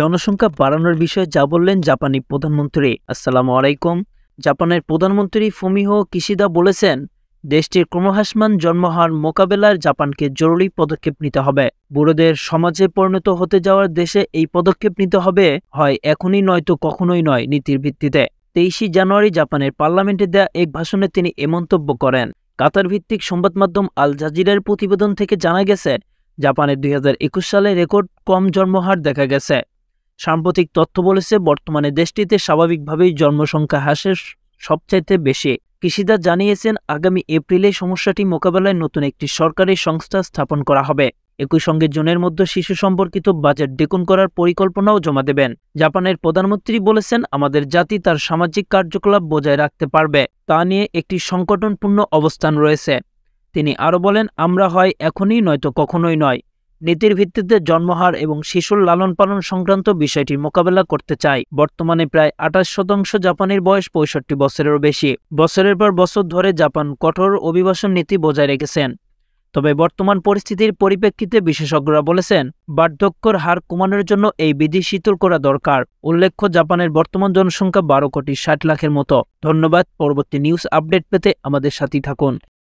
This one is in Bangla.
জনসংখ্যা বাড়ানোর বিষয়ে যা বললেন জাপানি প্রধানমন্ত্রী আসসালামু আলাইকুম জাপানের প্রধানমন্ত্রী ফুমিহো কিশিদা বলেছেন দেশটির ক্রমহাসমান জন্মহার মোকাবেলার জাপানকে জরুরি পদক্ষেপ নিতে হবে বুড়োদের সমাজে পরিণত হতে যাওয়ার দেশে এই পদক্ষেপ নিতে হবে হয় এখনই নয়তো কখনোই নয় নীতির ভিত্তিতে তেইশে জানুয়ারি জাপানের পার্লামেন্টে দেয়া এক ভাষণে তিনি এ মন্তব্য করেন কাতার ভিত্তিক সংবাদ মাধ্যম আল জাজিরার প্রতিবেদন থেকে জানা গেছে জাপানে দুই সালে রেকর্ড কম জন্মহার দেখা গেছে সাম্প্রতিক তথ্য বলেছে বর্তমানে দেশটিতে স্বাভাবিকভাবেই জন্মসংখ্যা হ্রাসের সবচাইতে বেশি কৃষিদার জানিয়েছেন আগামী এপ্রিলে সমস্যাটি মোকাবেলায় নতুন একটি সরকারি সংস্থা স্থাপন করা হবে একই সঙ্গে জুনের মধ্যে শিশু সম্পর্কিত বাজেট দ্বিগুণ করার পরিকল্পনাও জমা দেবেন জাপানের প্রধানমন্ত্রী বলেছেন আমাদের জাতি তার সামাজিক কার্যকলাপ বজায় রাখতে পারবে তা নিয়ে একটি সংকটনপূর্ণ অবস্থান রয়েছে তিনি আরও বলেন আমরা হয় এখনই নয়তো কখনোই নয় নীতির ভিত্তিতে জন্মহার এবং শিশুর লালন পালন সংক্রান্ত বিষয়টি মোকাবেলা করতে চায় বর্তমানে প্রায় আঠাশ শতাংশ জাপানের বয়স পঁয়ষট্টি বছরেরও বেশি বছরের পর বছর ধরে জাপান কঠোর অভিবাসন নীতি বজায় রেখেছেন তবে বর্তমান পরিস্থিতির পরিপ্রেক্ষিতে বিশেষজ্ঞরা বলেছেন বার্ধক্যর হার কমানোর জন্য এই বিধি শীতল করা দরকার উল্লেখ্য জাপানের বর্তমান জনসংখ্যা বারো কোটি ষাট লাখের মতো ধন্যবাদ পরবর্তী নিউজ আপডেট পেতে আমাদের সাথেই থাকুন